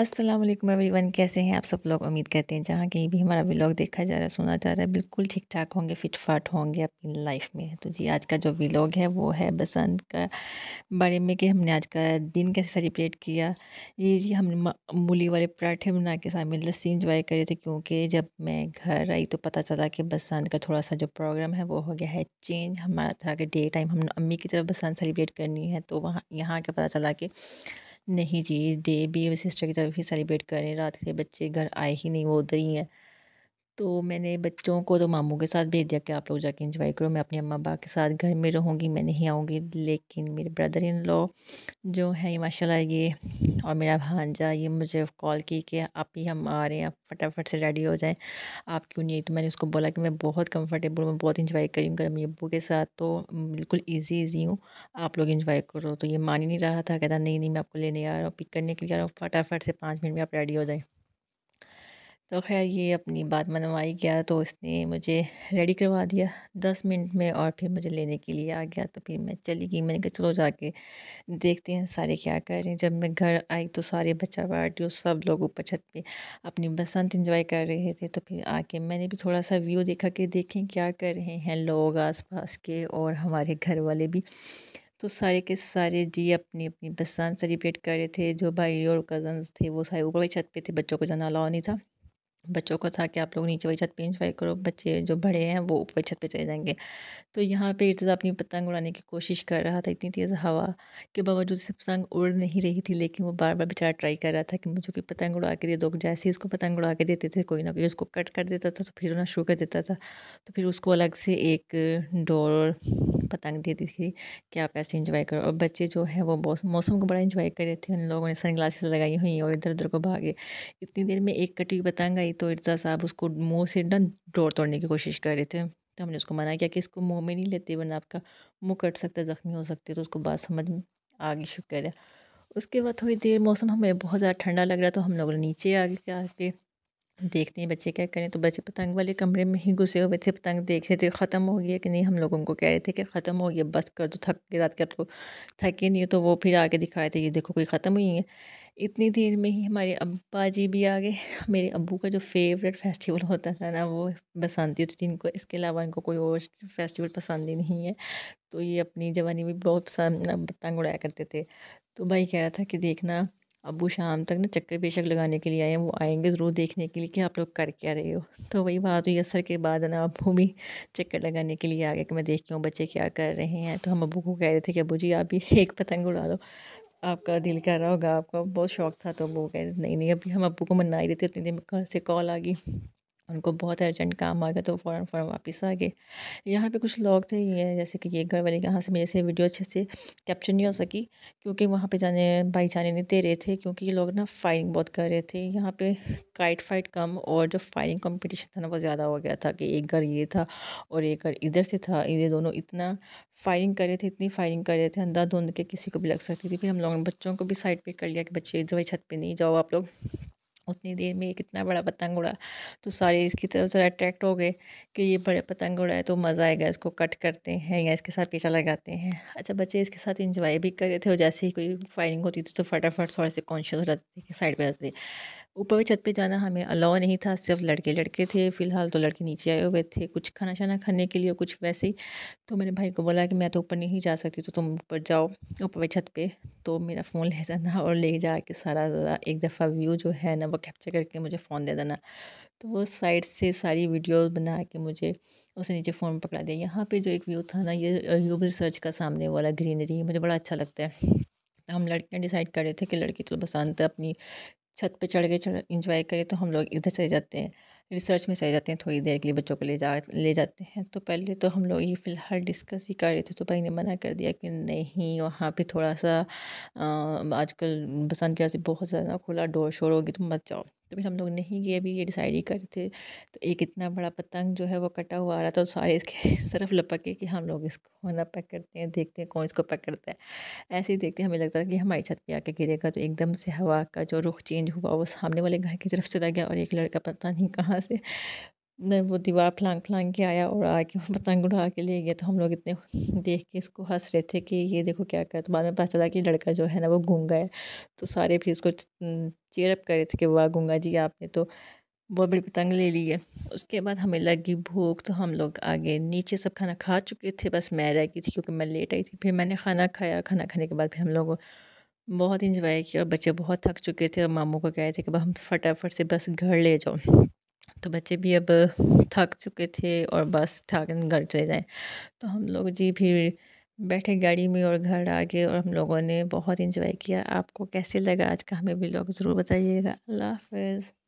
अस्सलाम वालेकुम वन कैसे हैं आप सब लोग उम्मीद करते हैं जहाँ कहीं भी हमारा व्लॉग देखा जा रहा है सुना जा रहा है बिल्कुल ठीक ठाक होंगे फिट फाट होंगे अपनी लाइफ में तो जी आज का जो व्लॉग है वो है बसंत का बारे में कि हमने आज का दिन कैसे सेलिब्रेट किया ये जी हमने मूली वाले पराठे बना के सामने लस्सी इंजॉय करे थे क्योंकि जब मैं घर आई तो पता चला कि बसंत का थोड़ा सा जो प्रोग्राम है वो हो गया है चेंज हमारा था कि डे टाइम हमने अम्मी की तरफ बसंत सेलिब्रेट करनी है तो वहाँ यहाँ का पता चला कि नहीं जी डे भी सिस्टर की तरफ ही सेलिब्रेट कर रहे हैं रात के बच्चे घर आए ही नहीं वो उधर ही हैं तो मैंने बच्चों को तो मामू के साथ भेज दिया कि आप लोग जाके इंजॉय करो मैं अपने अम्मा अबा के साथ घर में रहूँगी मैं नहीं आऊँगी लेकिन मेरे ब्रदर इन लॉ जो है माशाल्लाह ये और मेरा भांजा ये मुझे कॉल की कि आप ही हम आ रहे हैं आप फटाफट से रेडी हो जाएं आप क्यों नहीं तो मैंने उसको बोला कि मैं बहुत कम्फर्टेबल हूँ बहुत इंजॉय करी हूँ गर्मी अबू के साथ तो बिल्कुल ईजी ईजी हूँ आप लोग इंजॉय करो तो ये मान ही नहीं रहा था कहता नहीं नहीं मैं आपको लेने आ रहा हूँ पिक करने के लिए आ रहा हूँ फटाफट से पाँच मिनट में आप रेडी हो जाएँ तो खैर ये अपनी बात मनवाई गया तो उसने मुझे रेडी करवा दिया दस मिनट में और फिर मुझे लेने के लिए आ गया तो फिर मैं चली गई मैंने कहा चलो जाके देखते हैं सारे क्या कर रहे हैं जब मैं घर आई तो सारे बच्चा पार्टियों सब लोग ऊपर छत पे अपनी बसंत इंजॉय कर रहे थे तो फिर आके मैंने भी थोड़ा सा व्यू देखा कि देखें क्या कर रहे हैं लोग आस के और हमारे घर वाले भी तो सारे के सारे जी अपनी अपनी बसंत सेलिब्रेट कर रहे थे जो भाई और कज़न्स थे वो सारे ऊपर छत पर थे बच्चों को जाना अलाउ नहीं था बच्चों को था कि आप लोग नीचे वाली छत पे इंजॉय करो बच्चे जो बड़े हैं वो ऊपर छत पे चले जाएंगे तो यहाँ पे इर्तज़ा अपनी पतंग उड़ाने की कोशिश कर रहा था इतनी तेज़ हवा के बावजूद से पतंग उड़ नहीं रही थी लेकिन वो बार बार बेचारा ट्राई कर रहा था कि मुझे कोई पतंग उड़ा के दे दो जैसे ही उसको पतंग उड़ा के देते थे कोई ना कोई उसको कट कर देता था तो फिर उड़ना शुरू कर देता था तो फिर उसको अलग से एक डोर पतंग देती थी कि आप ऐसे इंजॉय करो और बच्चे जो है वो मौसम को बड़ा इंजॉय कर रहे थे उन लोगों ने सन ग्लासेस लगाई हुई और इधर उधर को भागे इतनी देर में एक कटी पतंग आई आई तो इर्जा साहब उसको मुँह से ना डोर तोड़ने की कोशिश कर रहे थे तो हमने उसको मना किया कि इसको मुँह में नहीं लेते वरना आपका मुँह कट सकता है ज़ख्मी हो सकते तो उसको बात समझ में आ गई शुक्र है उसके बाद थोड़ी देर मौसम हमें बहुत ज़्यादा ठंडा लग रहा तो हम लोग नीचे आगे आके देखते हैं बच्चे क्या करें तो बच्चे पतंग वाले कमरे में ही घुसे हुए थे पतंग देख रहे थे ख़त्म हो गया कि नहीं हम लोगों को कह रहे थे कि ख़त्म हो गया बस कर दो थक के रात के आपको तो थके नहीं हो तो वो फिर आके दिखाए थे ये देखो कोई ख़त्म हुई है इतनी देर में ही हमारे अब्बा जी भी आ गए मेरे अबू का जो फेवरेट फेस्टिवल होता था ना वो बसंती होती थी इनको इसके अलावा इनको कोई और फेस्टिवल पसंद ही नहीं है तो ये अपनी जवानी में बहुत पसंद पतंग उड़ाया करते थे तो भाई कह रहा था कि देखना अबू शाम तक ना चक्कर बेशक लगाने के लिए आए हैं वो आएंगे ज़रूर देखने के लिए कि आप लोग कर क्या रहे हो तो वही बात हुई असर के बाद ना अबू भी चक्कर लगाने के लिए आ गया कि मैं देख के हूँ बच्चे क्या कर रहे हैं तो हम अबू को कह रहे थे कि अबू जी आप भी एक पतंग उड़ा दो आपका दिल कर रहा होगा आपका बहुत शौक था तो वो कह रहे नहीं नहीं अभी हम अबू को मना ही रहे थे उतनी देर में घर से कॉल आ गई उनको बहुत अर्जेंट काम आ गया तो फ़ौर फ़ौर वापस आ गए यहाँ पे कुछ लोग थे ये जैसे कि ये घर वाले यहाँ से मेरे से वीडियो अच्छे से कैप्चर नहीं हो सकी क्योंकि वहाँ पे जाने भाई जाने नहीं दे रहे थे क्योंकि ये लोग ना फायरिंग बहुत कर रहे थे यहाँ पे काइट फाइट कम और जो फायरिंग कॉम्पिटिशन था ना वो ज़्यादा हो गया था कि एक घर ये था और एक घर इधर से था इधर दोनों इतना फायरिंग कर रहे थे इतनी फायरिंग कर रहे थे धुंध के किसी को भी लग सकती थी फिर हम लोगों ने बच्चों को भी साइड पर कर लिया कि बच्चे जो छत पर नहीं जाओ आप लोग उतनी देर में एक इतना बड़ा पतंग उड़ा तो सारे इसकी तरफ से अट्रैक्ट हो गए कि ये बड़े पतंग उड़ा है तो मज़ा आएगा इसको कट करते हैं या इसके साथ पीछा लगाते हैं अच्छा बच्चे इसके साथ इंजॉय भी कर रहे थे और जैसे ही कोई फायरिंग होती थी तो फटाफट थोड़े से कॉन्शियस हो जाते थे कि साइड पर रहते थे ऊपर छत पे जाना हमें अलाउ नहीं था सिर्फ लड़के लड़के थे फ़िलहाल तो लड़के नीचे आए हुए थे कुछ खाना शाना खाने के लिए कुछ वैसे ही तो मेरे भाई को बोला कि मैं तो ऊपर नहीं जा सकती तो तुम ऊपर जाओ ऊपर छत पे तो मेरा फ़ोन ले जाना और ले जा के सारा ज़रा एक दफ़ा व्यू जो है ना वो कैप्चर करके मुझे फ़ोन दे देना तो वो साइड से सारी वीडियो बना के मुझे उसे नीचे फ़ोन पकड़ा दिया यहाँ पर जो एक व्यू था ना ये यूब रिसर्च का सामने वाला ग्रीनरी मुझे बड़ा अच्छा लगता है हम लड़कियाँ डिसाइड कर रहे थे कि लड़की तो बसंत अपनी छत पे चढ़ के चढ़ इंजॉय करें तो हम लोग इधर चले जाते हैं रिसर्च में चले जाते हैं थोड़ी देर के लिए बच्चों को ले जा ले जाते हैं तो पहले तो हम लोग ये फ़िलहाल डिस्कस ही कर रहे थे तो भाई ने मना कर दिया कि नहीं वहाँ पे थोड़ा सा आजकल बसंत के से बहुत ज़्यादा खुला डोर शोर होगी तुम तो मत जाओ तो फिर हम लोग नहीं गए अभी ये डिसाइड ही करते थे तो एक इतना बड़ा पतंग जो है वो कटा हुआ आ रहा था तो सारे इसके तरफ लपके कि हम लोग इसको ना पकड़ते हैं देखते हैं कौन इसको पकड़ता है ऐसे ही देखते हैं हमें लगता था कि हमारी छत पर आके गिरेगा तो एकदम से हवा का जो रुख चेंज हुआ वो सामने वाले घर की तरफ चला गया और एक लड़का पता नहीं कहाँ से मैं वो दीवार फ्लांग फ्लांग के आया और आके पतंग उड़ा के ले गया तो हम लोग इतने देख के इसको हंस रहे थे कि ये देखो क्या कर तो बाद में पता चला कि लड़का जो है ना वो गूंगा है तो सारे फिर उसको चेयर अप कर रहे थे कि वाह गूंगा जी आपने तो बहुत बड़ी पतंग ले ली है उसके बाद हमें लगी भूख तो हम लोग आगे नीचे सब खाना खा चुके थे बस मैं रह गई थी क्योंकि मैं लेट आई थी फिर मैंने खाना खाया खाना खाने के बाद फिर हम लोग बहुत इंजॉय किया और बच्चे बहुत थक चुके थे और मामू को कह रहे थे कि हम फटाफट से बस घर ले जाओ तो बच्चे भी अब थक चुके थे और बस थक घर चले जाएँ तो हम लोग जी फिर बैठे गाड़ी में और घर आ गए और हम लोगों ने बहुत इंजॉय किया आपको कैसे लगा आज का हमें भी लोग ज़रूर बताइएगा अल्लाह हाफ